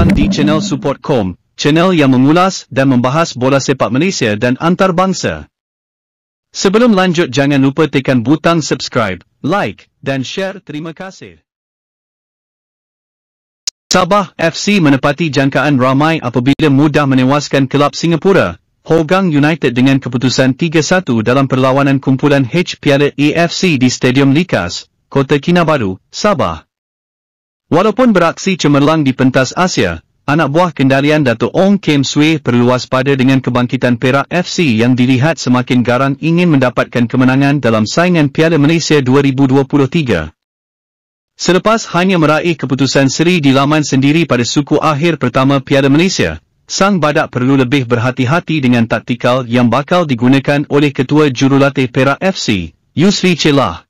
Kelantan di channel support.com, channel yang mengulas dan membahas bola sepak Malaysia dan antarabangsa. Sebelum lanjut jangan lupa tekan butang subscribe, like dan share. Terima kasih. Sabah FC menepati jangkaan ramai apabila mudah menewaskan kelab Singapura, Hougang United dengan keputusan 3-1 dalam perlawanan kumpulan H Piala AFC di Stadium Likas, Kota Kinabalu, Sabah. Walaupun beraksi cemerlang di pentas Asia, anak buah kendalian Dato' Ong Kim Sui perlu waspada dengan kebangkitan Perak FC yang dilihat semakin garang ingin mendapatkan kemenangan dalam saingan Piala Malaysia 2023. Selepas hanya meraih keputusan seri di laman sendiri pada suku akhir pertama Piala Malaysia, Sang Badak perlu lebih berhati-hati dengan taktikal yang bakal digunakan oleh Ketua Jurulatih Perak FC, Yusri Celah.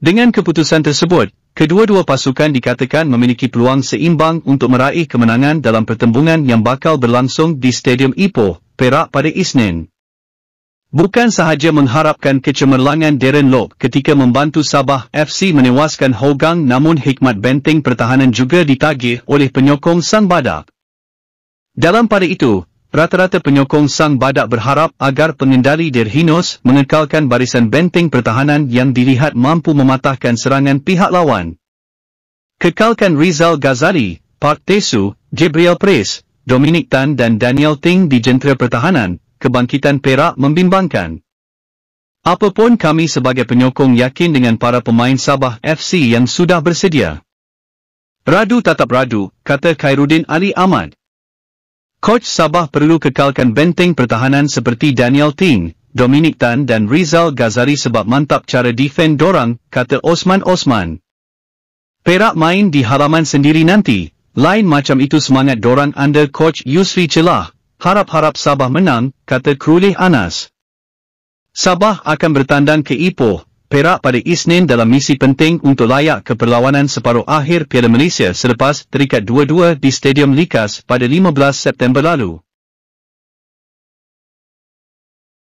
Dengan keputusan tersebut, Kedua-dua pasukan dikatakan memiliki peluang seimbang untuk meraih kemenangan dalam pertembungan yang bakal berlangsung di Stadium Ipoh, Perak pada Isnin. Bukan sahaja mengharapkan kecemerlangan Darren Lok ketika membantu Sabah FC menewaskan Hougang, namun hikmat benteng pertahanan juga ditagih oleh penyokong Sang Badak. Dalam pada itu, Rata-rata penyokong Sang Badak berharap agar pengendali Derhinos mengekalkan barisan benteng pertahanan yang dilihat mampu mematahkan serangan pihak lawan. Kekalkan Rizal Ghazali, Park Tesu, Gabriel Pres, Dominic Tan dan Daniel Ting di jentera pertahanan, kebangkitan Perak membimbangkan. Apapun kami sebagai penyokong yakin dengan para pemain Sabah FC yang sudah bersedia. Radu tatap radu, kata Khairuddin Ali Ahmad. Coach Sabah perlu kekalkan benteng pertahanan seperti Daniel Ting, Dominic Tan dan Rizal Ghazari sebab mantap cara defend dorang, kata Osman Osman. Perak main di halaman sendiri nanti, lain macam itu semangat dorang under Coach Yusri Celah, harap-harap Sabah menang, kata Krulih Anas. Sabah akan bertandang ke Ipoh, Perak pada Isnin dalam misi penting untuk layak ke perlawanan separuh akhir Piala Malaysia selepas terikat 2-2 di Stadium Likas pada 15 September lalu.